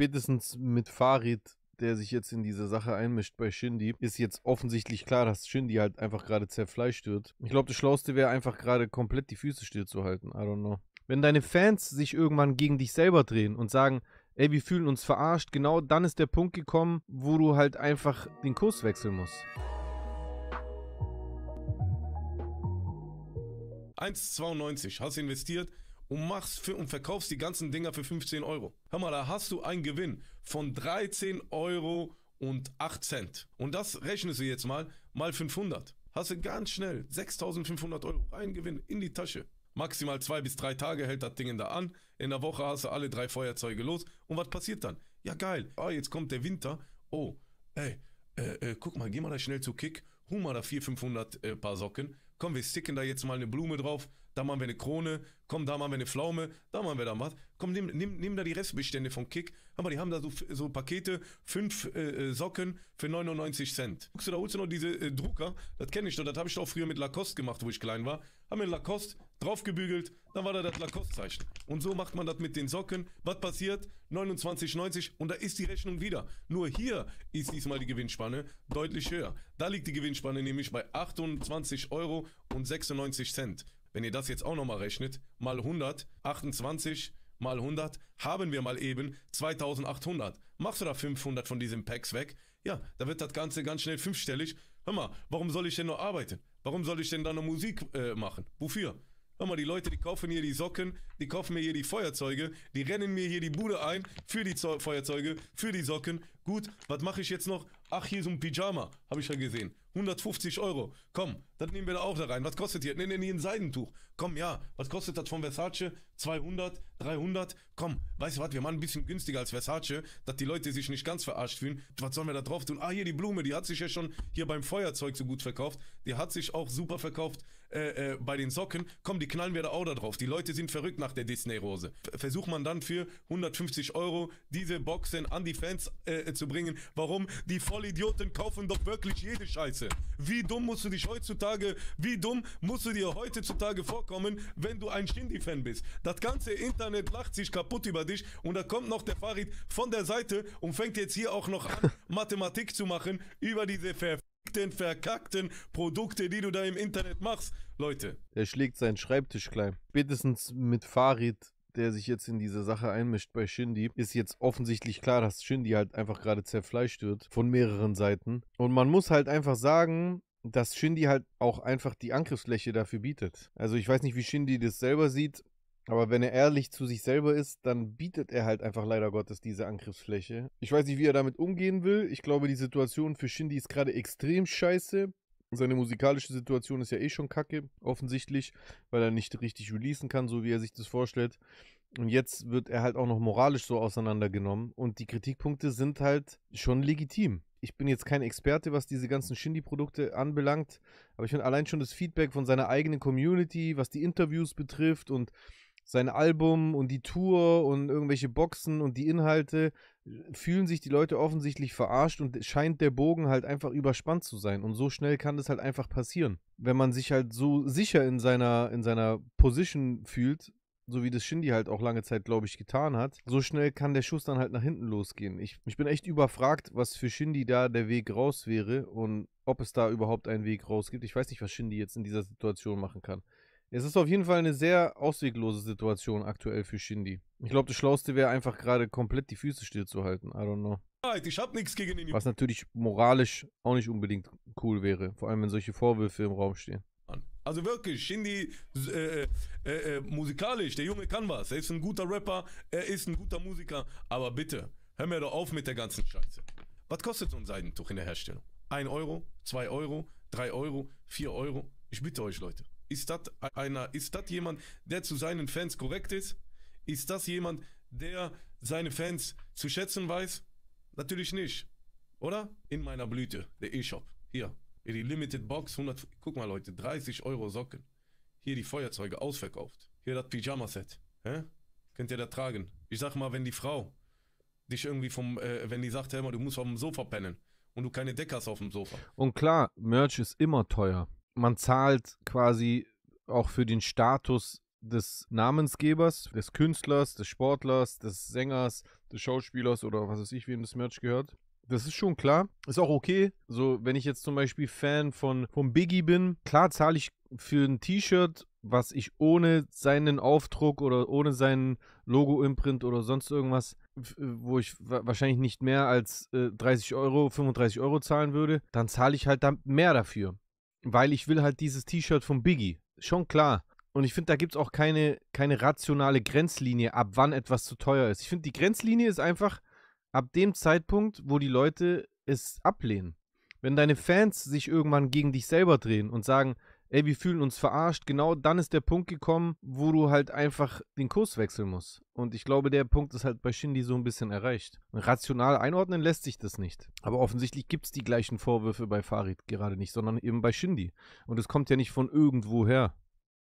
spätestens mit Farid, der sich jetzt in diese Sache einmischt bei Shindy, ist jetzt offensichtlich klar, dass Shindy halt einfach gerade zerfleischt wird. Ich glaube, das Schlauste wäre einfach gerade komplett die Füße stillzuhalten. I don't know. Wenn deine Fans sich irgendwann gegen dich selber drehen und sagen, ey, wir fühlen uns verarscht, genau dann ist der Punkt gekommen, wo du halt einfach den Kurs wechseln musst. 1,92, hast investiert, und machst für, und verkaufst die ganzen Dinger für 15 Euro. Hör mal, da hast du einen Gewinn von 13 Euro und 8 Cent. Und das rechnest du jetzt mal, mal 500. Hast du ganz schnell 6500 Euro rein in die Tasche. Maximal zwei bis drei Tage hält das Ding da an. In der Woche hast du alle drei Feuerzeuge los. Und was passiert dann? Ja, geil. Ah, jetzt kommt der Winter. Oh, ey, äh, äh, guck mal, geh mal da schnell zu Kick. Hu mal da 400, 500 äh, Paar Socken. Komm, wir sticken da jetzt mal eine Blume drauf da machen wir eine Krone, komm, da machen wir eine Pflaume, da machen wir da was. Komm, nimm, nimm, nimm da die Restbestände von Kick. Aber die haben da so, so Pakete, fünf äh, äh Socken für 99 Cent. Guckst du, da holst du noch diese äh, Drucker, das kenne ich doch, das habe ich doch früher mit Lacoste gemacht, wo ich klein war. Haben wir Lacoste draufgebügelt, dann war da das Lacoste-Zeichen. Und so macht man das mit den Socken. Was passiert? 29,90 und da ist die Rechnung wieder. Nur hier ist diesmal die Gewinnspanne deutlich höher. Da liegt die Gewinnspanne nämlich bei 28 Euro und 96 Cent wenn ihr das jetzt auch nochmal rechnet, mal 100, 28 mal 100, haben wir mal eben 2800. Machst du da 500 von diesen Packs weg? Ja, da wird das Ganze ganz schnell fünfstellig. Hör mal, warum soll ich denn noch arbeiten? Warum soll ich denn da noch Musik äh, machen? Wofür? Hör mal, die Leute, die kaufen hier die Socken, die kaufen mir hier die Feuerzeuge, die rennen mir hier die Bude ein für die Zo Feuerzeuge, für die Socken, Gut, was mache ich jetzt noch? Ach, hier so ein Pyjama, habe ich ja gesehen. 150 Euro. Komm, das nehmen wir da auch da rein. Was kostet hier? Nee, nee, nee, ein Seidentuch. Komm, ja. Was kostet das von Versace? 200, 300? Komm, weißt du was, wir machen ein bisschen günstiger als Versace, dass die Leute sich nicht ganz verarscht fühlen. Was sollen wir da drauf tun? Ah, hier die Blume, die hat sich ja schon hier beim Feuerzeug so gut verkauft. Die hat sich auch super verkauft äh, äh, bei den Socken. Komm, die knallen wir da auch da drauf. Die Leute sind verrückt nach der Disney-Rose. Versucht man dann für 150 Euro diese Boxen an die Fans äh, zu bringen, warum die Vollidioten kaufen doch wirklich jede Scheiße. Wie dumm musst du dich heutzutage, wie dumm musst du dir heutzutage vorkommen, wenn du ein Shindy-Fan bist? Das ganze Internet lacht sich kaputt über dich und da kommt noch der Farid von der Seite und fängt jetzt hier auch noch an, Mathematik zu machen über diese Ver verfickten, verkackten Produkte, die du da im Internet machst, Leute. Er schlägt seinen Schreibtisch klein. Spätestens mit Farid der sich jetzt in diese Sache einmischt bei Shindy, ist jetzt offensichtlich klar, dass Shindy halt einfach gerade zerfleischt wird von mehreren Seiten. Und man muss halt einfach sagen, dass Shindy halt auch einfach die Angriffsfläche dafür bietet. Also ich weiß nicht, wie Shindy das selber sieht, aber wenn er ehrlich zu sich selber ist, dann bietet er halt einfach leider Gottes diese Angriffsfläche. Ich weiß nicht, wie er damit umgehen will. Ich glaube, die Situation für Shindy ist gerade extrem scheiße. Seine musikalische Situation ist ja eh schon kacke, offensichtlich, weil er nicht richtig releasen kann, so wie er sich das vorstellt. Und jetzt wird er halt auch noch moralisch so auseinandergenommen. Und die Kritikpunkte sind halt schon legitim. Ich bin jetzt kein Experte, was diese ganzen Shindy-Produkte anbelangt, aber ich finde allein schon das Feedback von seiner eigenen Community, was die Interviews betrifft und sein Album und die Tour und irgendwelche Boxen und die Inhalte äh, fühlen sich die Leute offensichtlich verarscht und scheint der Bogen halt einfach überspannt zu sein. Und so schnell kann das halt einfach passieren. Wenn man sich halt so sicher in seiner, in seiner Position fühlt, so wie das Shindy halt auch lange Zeit, glaube ich, getan hat, so schnell kann der Schuss dann halt nach hinten losgehen. Ich, ich bin echt überfragt, was für Shindy da der Weg raus wäre und ob es da überhaupt einen Weg raus gibt. Ich weiß nicht, was Shindy jetzt in dieser Situation machen kann. Es ist auf jeden Fall eine sehr ausweglose Situation aktuell für Shindy. Ich glaube, das Schlauste wäre einfach gerade komplett die Füße stillzuhalten. I don't know. Ich hab nichts gegen ihn. Was natürlich moralisch auch nicht unbedingt cool wäre. Vor allem, wenn solche Vorwürfe im Raum stehen. Also wirklich, Shindy, äh äh, äh, äh, musikalisch, der Junge kann was. Er ist ein guter Rapper, er ist ein guter Musiker. Aber bitte, hör mir doch auf mit der ganzen Scheiße. Was kostet so ein Seidentuch in der Herstellung? 1 Euro, 2 Euro, 3 Euro, 4 Euro? Ich bitte euch, Leute. Ist das einer, ist das jemand, der zu seinen Fans korrekt ist? Ist das jemand, der seine Fans zu schätzen weiß? Natürlich nicht. Oder? In meiner Blüte, der E-Shop. Hier, die Limited Box, 100, guck mal Leute, 30 Euro Socken. Hier die Feuerzeuge ausverkauft. Hier das Pyjama-Set. Hä? Könnt ihr da tragen? Ich sag mal, wenn die Frau dich irgendwie vom, äh, wenn die sagt, hey, du musst auf dem Sofa pennen und du keine Decke hast auf dem Sofa. Und klar, Merch ist immer teuer man zahlt quasi auch für den Status des Namensgebers, des Künstlers, des Sportlers, des Sängers, des Schauspielers oder was weiß ich, wem das Merch gehört. Das ist schon klar. Ist auch okay. So, wenn ich jetzt zum Beispiel Fan von, von Biggie bin, klar zahle ich für ein T-Shirt, was ich ohne seinen Aufdruck oder ohne seinen Logo-Imprint oder sonst irgendwas, äh, wo ich wahrscheinlich nicht mehr als äh, 30 Euro, 35 Euro zahlen würde, dann zahle ich halt da mehr dafür weil ich will halt dieses T-Shirt von Biggie. Schon klar. Und ich finde, da gibt es auch keine, keine rationale Grenzlinie, ab wann etwas zu teuer ist. Ich finde, die Grenzlinie ist einfach ab dem Zeitpunkt, wo die Leute es ablehnen. Wenn deine Fans sich irgendwann gegen dich selber drehen und sagen, ey, wir fühlen uns verarscht. Genau dann ist der Punkt gekommen, wo du halt einfach den Kurs wechseln musst. Und ich glaube, der Punkt ist halt bei Shindy so ein bisschen erreicht. Rational einordnen lässt sich das nicht. Aber offensichtlich gibt es die gleichen Vorwürfe bei Farid gerade nicht, sondern eben bei Shindy. Und es kommt ja nicht von irgendwo her.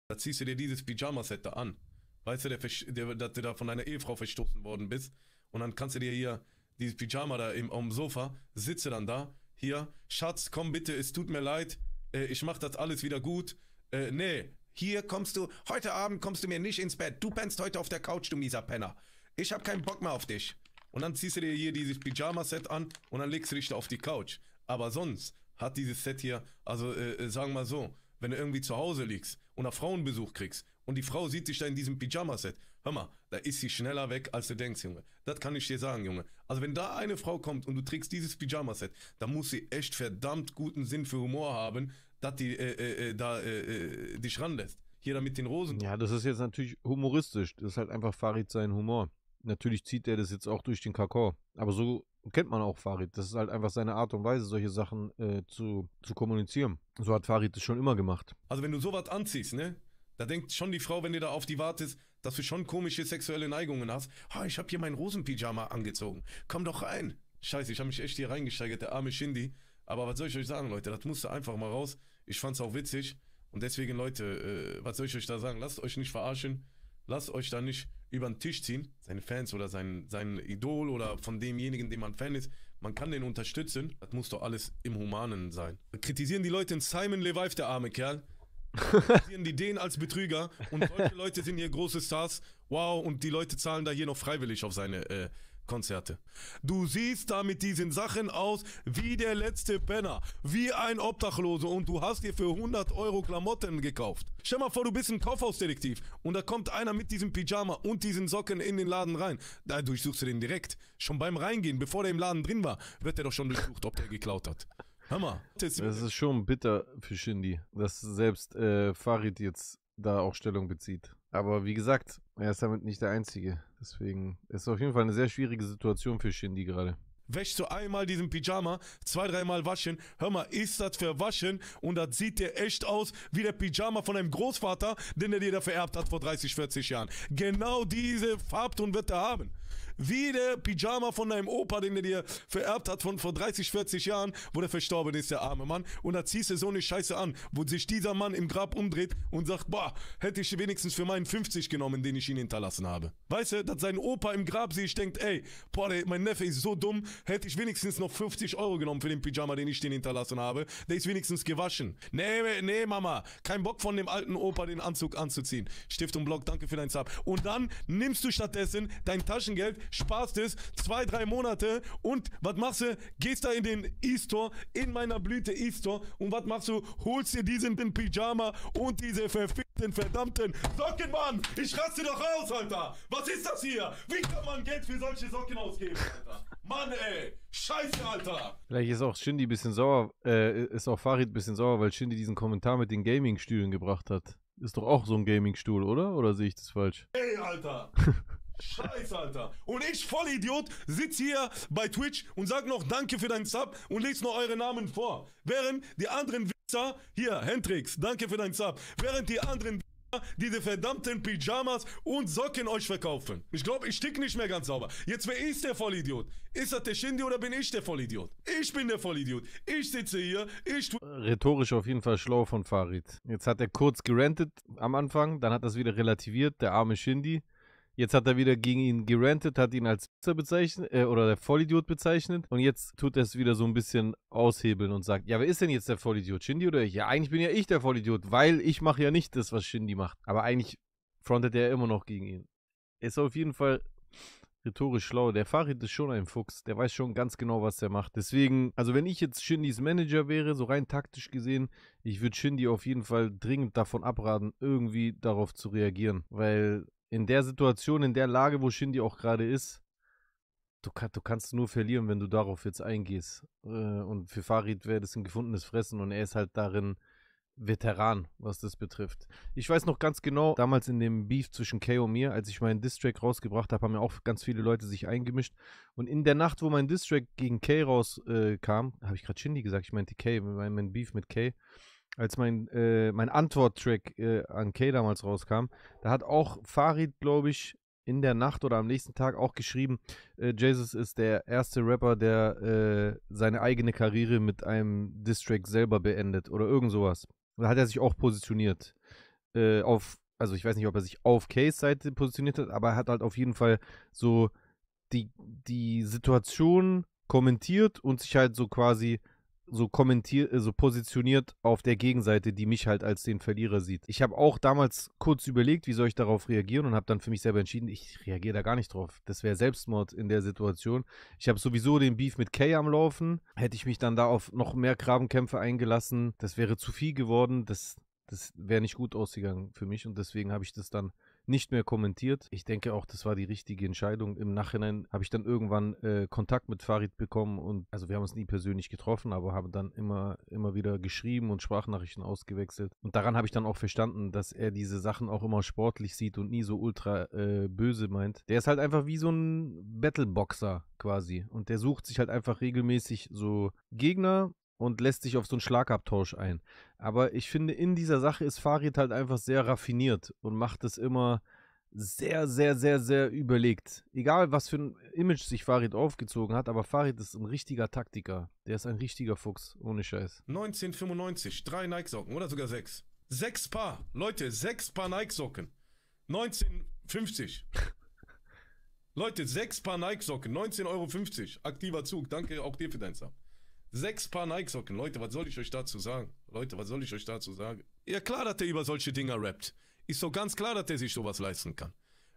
Da ziehst du dir dieses Pyjama-Set da an. Weißt du, der, der, dass du da von deiner Ehefrau verstoßen worden bist. Und dann kannst du dir hier dieses Pyjama da im, am Sofa, sitze dann da. Hier, Schatz, komm bitte, es tut mir leid äh, ich mach das alles wieder gut. Äh, nee, hier kommst du, heute Abend kommst du mir nicht ins Bett. Du pennst heute auf der Couch, du mieser Penner. Ich hab keinen Bock mehr auf dich. Und dann ziehst du dir hier dieses Pyjama-Set an und dann legst du dich da auf die Couch. Aber sonst hat dieses Set hier, also äh, äh sagen wir mal so, wenn du irgendwie zu Hause liegst und einen Frauenbesuch kriegst und die Frau sieht dich da in diesem Pyjama-Set. Hör mal, da ist sie schneller weg, als du denkst, Junge. Das kann ich dir sagen, Junge. Also wenn da eine Frau kommt und du trägst dieses Pyjama-Set, dann muss sie echt verdammt guten Sinn für Humor haben, dass die äh, äh, äh da äh, äh, dich ranlässt. Hier damit den Rosen. Ja, das ist jetzt natürlich humoristisch. Das ist halt einfach Farid sein Humor. Natürlich zieht er das jetzt auch durch den Kakao. Aber so kennt man auch Farid. Das ist halt einfach seine Art und Weise, solche Sachen äh, zu, zu kommunizieren. So hat Farid das schon immer gemacht. Also wenn du sowas anziehst, ne? Da denkt schon die Frau, wenn du da auf die wartest, dass du schon komische sexuelle Neigungen hast. Oh, ich habe hier meinen Rosenpyjama angezogen. Komm doch rein. Scheiße, ich habe mich echt hier reingesteigert, der arme Shindy. Aber was soll ich euch sagen, Leute? Das musste einfach mal raus. Ich fand's auch witzig. Und deswegen, Leute, äh, was soll ich euch da sagen? Lasst euch nicht verarschen. Lasst euch da nicht über den Tisch ziehen. Seine Fans oder sein, sein Idol oder von demjenigen, dem man Fan ist. Man kann den unterstützen. Das muss doch alles im Humanen sein. Kritisieren die Leute in Simon Levive, der arme Kerl die Ideen als Betrüger und solche Leute sind hier große Stars. Wow, und die Leute zahlen da hier noch freiwillig auf seine äh, Konzerte. Du siehst da mit diesen Sachen aus wie der letzte Penner, wie ein Obdachlose und du hast dir für 100 Euro Klamotten gekauft. Stell mal vor, du bist ein Kaufhausdetektiv und da kommt einer mit diesem Pyjama und diesen Socken in den Laden rein. Da durchsuchst du den direkt. Schon beim Reingehen, bevor der im Laden drin war, wird er doch schon durchsucht, ob der geklaut hat. Hör Hammer. Das ist schon bitter für Shindy, dass selbst äh, Farid jetzt da auch Stellung bezieht. Aber wie gesagt, er ist damit nicht der Einzige. Deswegen ist es auf jeden Fall eine sehr schwierige Situation für Shindy gerade wäschst du einmal diesen Pyjama, zwei, dreimal waschen. Hör mal, ist das verwaschen? Und das sieht dir echt aus wie der Pyjama von deinem Großvater, den er dir da vererbt hat vor 30, 40 Jahren. Genau diese Farbton wird er haben wie der Pyjama von deinem Opa, den er dir vererbt hat von vor 30, 40 Jahren, wo der verstorben ist, der arme Mann. Und da ziehst du so eine Scheiße an, wo sich dieser Mann im Grab umdreht und sagt, boah, hätte ich wenigstens für meinen 50 genommen, den ich ihn hinterlassen habe. Weißt du, dass sein Opa im Grab sich denkt, ey, boah, der, mein Neffe ist so dumm, hätte ich wenigstens noch 50 Euro genommen für den Pyjama, den ich den hinterlassen habe. Der ist wenigstens gewaschen. Nee, nee, Mama, kein Bock von dem alten Opa, den Anzug anzuziehen. Stift Block, danke für dein Sub. Und dann nimmst du stattdessen dein Taschengeld, sparst es zwei, drei Monate und was machst du? Gehst da in den E-Store, in meiner Blüte E-Store und was machst du? Holst dir diesen Pyjama und diese verfickten, verdammten Socken, Mann! Ich raste doch raus, Alter! Was ist das hier? Wie kann man Geld für solche Socken ausgeben, Alter? Mann, ey! Scheiße, Alter! Vielleicht ist auch Shindy ein bisschen sauer, äh, ist auch Farid ein bisschen sauer, weil Shindy diesen Kommentar mit den Gaming-Stühlen gebracht hat. Ist doch auch so ein Gaming-Stuhl, oder? Oder sehe ich das falsch? Ey, Alter! Scheiß, Alter. Und ich, Vollidiot, sitze hier bei Twitch und sag noch Danke für deinen Sub und lese noch eure Namen vor. Während die anderen Witzer, hier, Hendrix, danke für deinen Sub. Während die anderen Witzer, diese verdammten Pyjamas und Socken euch verkaufen. Ich glaube, ich stick nicht mehr ganz sauber. Jetzt, wer ist der Vollidiot? Ist das der Shindy oder bin ich der Vollidiot? Ich bin der Vollidiot. Ich sitze hier, ich Rhetorisch auf jeden Fall schlau von Farid. Jetzt hat er kurz gerantet am Anfang, dann hat das wieder relativiert, der arme Shindy. Jetzt hat er wieder gegen ihn gerantet, hat ihn als Pizza bezeichnet äh, oder der Vollidiot bezeichnet. Und jetzt tut er es wieder so ein bisschen aushebeln und sagt, ja, wer ist denn jetzt der Vollidiot? Shindy oder ich? Ja, eigentlich bin ja ich der Vollidiot, weil ich mache ja nicht das, was Shindy macht. Aber eigentlich frontet er immer noch gegen ihn. Er Ist auf jeden Fall rhetorisch schlau. Der Farid ist schon ein Fuchs. Der weiß schon ganz genau, was er macht. Deswegen, also wenn ich jetzt Shindys Manager wäre, so rein taktisch gesehen, ich würde Shindy auf jeden Fall dringend davon abraten, irgendwie darauf zu reagieren. Weil in der Situation, in der Lage, wo Shindy auch gerade ist, du, du, kannst nur verlieren, wenn du darauf jetzt eingehst. Äh, und für Farid wäre das ein gefundenes Fressen und er ist halt darin Veteran, was das betrifft. Ich weiß noch ganz genau, damals in dem Beef zwischen Kay und mir, als ich meinen Distrack rausgebracht habe, haben ja auch ganz viele Leute sich eingemischt. Und in der Nacht, wo mein Distrack gegen Kay rauskam, äh, habe ich gerade Shindy gesagt, ich meinte Kay, mein Beef mit Kay als mein, äh, mein Antwort-Track äh, an Kay damals rauskam, da hat auch Farid, glaube ich, in der Nacht oder am nächsten Tag auch geschrieben, äh, Jesus ist der erste Rapper, der äh, seine eigene Karriere mit einem Distrack selber beendet oder irgend sowas. Da hat er sich auch positioniert. Äh, auf, also ich weiß nicht, ob er sich auf Case Seite positioniert hat, aber er hat halt auf jeden Fall so die, die Situation kommentiert und sich halt so quasi so kommentiert, äh, so positioniert auf der Gegenseite, die mich halt als den Verlierer sieht. Ich habe auch damals kurz überlegt, wie soll ich darauf reagieren und habe dann für mich selber entschieden, ich reagiere da gar nicht drauf. Das wäre Selbstmord in der Situation. Ich habe sowieso den Beef mit Kay am Laufen. Hätte ich mich dann da auf noch mehr Grabenkämpfe eingelassen, das wäre zu viel geworden. Das, das wäre nicht gut ausgegangen für mich und deswegen habe ich das dann nicht mehr kommentiert. Ich denke auch, das war die richtige Entscheidung. Im Nachhinein habe ich dann irgendwann äh, Kontakt mit Farid bekommen und also wir haben uns nie persönlich getroffen, aber haben dann immer, immer wieder geschrieben und Sprachnachrichten ausgewechselt. Und daran habe ich dann auch verstanden, dass er diese Sachen auch immer sportlich sieht und nie so ultra äh, böse meint. Der ist halt einfach wie so ein Battleboxer quasi und der sucht sich halt einfach regelmäßig so Gegner und lässt sich auf so einen Schlagabtausch ein. Aber ich finde, in dieser Sache ist Farid halt einfach sehr raffiniert und macht es immer sehr, sehr, sehr, sehr überlegt. Egal, was für ein Image sich Farid aufgezogen hat, aber Farid ist ein richtiger Taktiker. Der ist ein richtiger Fuchs, ohne Scheiß. 1995, drei Nike-Socken oder sogar sechs. Sechs Paar, Leute, sechs Paar Nike-Socken. 1950. Leute, sechs Paar Nike-Socken, 19,50 Euro. Aktiver Zug, danke auch dir für dein Sub. Sechs Paar Nike-Socken. Leute, was soll ich euch dazu sagen? Leute, was soll ich euch dazu sagen? Ja, klar, dass der über solche Dinger rappt. Ist doch ganz klar, dass der sich sowas leisten kann.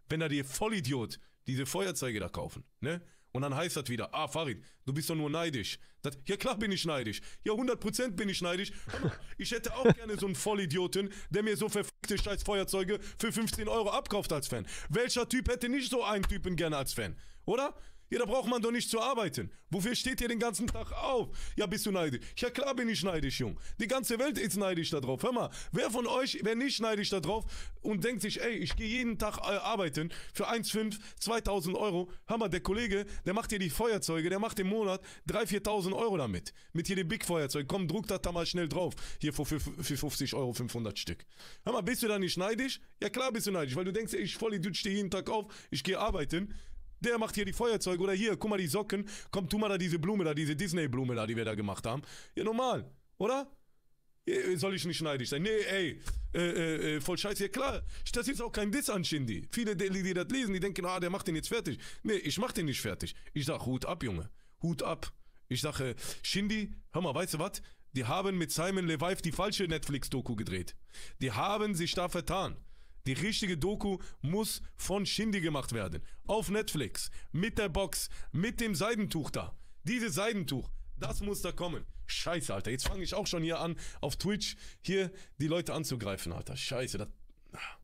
Wenn er dir Vollidiot diese Feuerzeuge da kaufen, ne? Und dann heißt das wieder, ah, Farid, du bist doch nur neidisch. Das, ja, klar bin ich neidisch. Ja, 100% bin ich neidisch. Ich hätte auch gerne so einen Vollidioten, der mir so verfickte Scheißfeuerzeuge für 15 Euro abkauft als Fan. Welcher Typ hätte nicht so einen Typen gerne als Fan? Oder? Ja, da braucht man doch nicht zu arbeiten. Wofür steht ihr den ganzen Tag auf? Ja, bist du neidisch? Ja, klar bin ich neidisch, Jung. Die ganze Welt ist neidisch da drauf. Hör mal, wer von euch, wer nicht neidisch da drauf und denkt sich, ey, ich gehe jeden Tag äh, arbeiten für 1,5, 2000 Euro. Hör mal, der Kollege, der macht hier die Feuerzeuge, der macht im Monat 3.000, 4.000 Euro damit. Mit hier die Big-Feuerzeug. Komm, druck das da mal schnell drauf. Hier für, für, für 50 Euro 500 Stück. Hör mal, bist du da nicht neidisch? Ja, klar bist du neidisch, weil du denkst, ey, ich voll, ich stehe jeden Tag auf, ich gehe arbeiten. Der macht hier die Feuerzeuge oder hier, guck mal die Socken. Komm, tu mal da diese Blume da, diese Disney-Blume da, die wir da gemacht haben. Ja, normal, oder? Soll ich nicht neidisch sein? Nee, ey, äh, äh, äh, voll scheiße. Ja klar, das ist auch kein Diss an Shindy. Viele, die, die das lesen, die denken, ah, der macht den jetzt fertig. Nee, ich mach den nicht fertig. Ich sag, Hut ab, Junge. Hut ab. Ich sage, äh, Shindy, hör mal, weißt du was? Die haben mit Simon Levive die falsche Netflix-Doku gedreht. Die haben sich da vertan. Die richtige Doku muss von Shindy gemacht werden. Auf Netflix. Mit der Box. Mit dem Seidentuch da. Dieses Seidentuch. Das muss da kommen. Scheiße, Alter. Jetzt fange ich auch schon hier an, auf Twitch hier die Leute anzugreifen, Alter. Scheiße. Das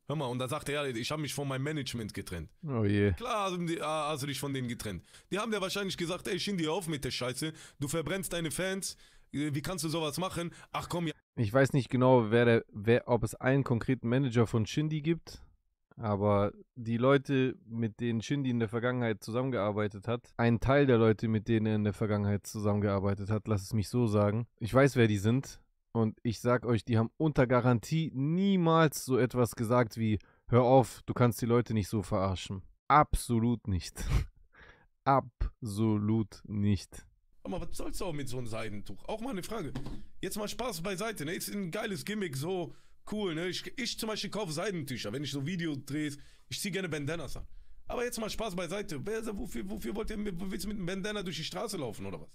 Hör mal, und da sagt er, ich habe mich von meinem Management getrennt. Oh je. Klar ah, hast du dich von denen getrennt. Die haben dir wahrscheinlich gesagt, ey, schien dir auf mit der Scheiße. Du verbrennst deine Fans. Wie kannst du sowas machen? Ach komm, ja, ich weiß nicht genau, wer der, wer, ob es einen konkreten Manager von Shindy gibt, aber die Leute, mit denen Shindy in der Vergangenheit zusammengearbeitet hat, ein Teil der Leute, mit denen er in der Vergangenheit zusammengearbeitet hat, lass es mich so sagen. Ich weiß, wer die sind. Und ich sag euch, die haben unter Garantie niemals so etwas gesagt wie: Hör auf, du kannst die Leute nicht so verarschen. Absolut nicht. Absolut nicht. Aber was du auch mit so einem Seidentuch? Auch mal eine Frage. Jetzt mal Spaß beiseite, ne? Ist ein geiles Gimmick, so cool, ne? Ich, ich zum Beispiel kaufe Seidentücher, wenn ich so Video drehe. Ich ziehe gerne Bandanas an. Aber jetzt mal Spaß beiseite. Wer, wofür, wofür wollt ihr, willst du mit einem Bandana durch die Straße laufen oder was?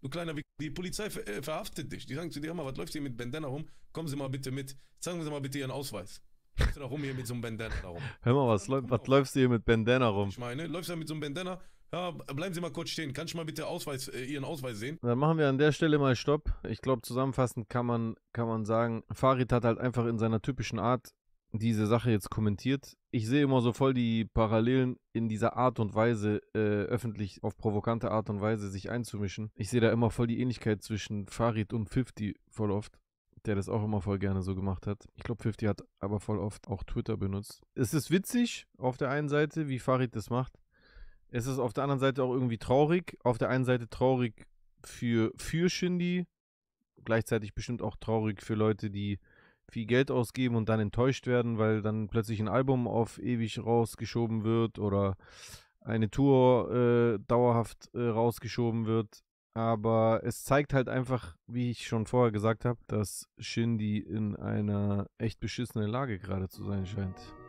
Du kleiner Wie die Polizei ver, äh, verhaftet dich. Die sagen zu dir, mal, was läuft hier mit Bandana rum? Kommen Sie mal bitte mit. Zeigen Sie mal bitte Ihren Ausweis. Läufst du da rum hier mit so einem Bandana rum? Hör mal, was, läu was läufst du hier mit Bandana rum? Ich meine, läufst du da mit so einem Bandana? rum? Ja, bleiben Sie mal kurz stehen. Kann ich mal bitte Ausweis, äh, Ihren Ausweis sehen? Dann machen wir an der Stelle mal Stopp. Ich glaube, zusammenfassend kann man, kann man sagen, Farid hat halt einfach in seiner typischen Art diese Sache jetzt kommentiert. Ich sehe immer so voll die Parallelen in dieser Art und Weise, äh, öffentlich auf provokante Art und Weise sich einzumischen. Ich sehe da immer voll die Ähnlichkeit zwischen Farid und 50 voll oft der das auch immer voll gerne so gemacht hat. Ich glaube, 50 hat aber voll oft auch Twitter benutzt. Es ist witzig auf der einen Seite, wie Farid das macht es ist auf der anderen Seite auch irgendwie traurig. Auf der einen Seite traurig für, für Shindy, gleichzeitig bestimmt auch traurig für Leute, die viel Geld ausgeben und dann enttäuscht werden, weil dann plötzlich ein Album auf ewig rausgeschoben wird oder eine Tour äh, dauerhaft äh, rausgeschoben wird. Aber es zeigt halt einfach, wie ich schon vorher gesagt habe, dass Shindy in einer echt beschissenen Lage gerade zu sein scheint.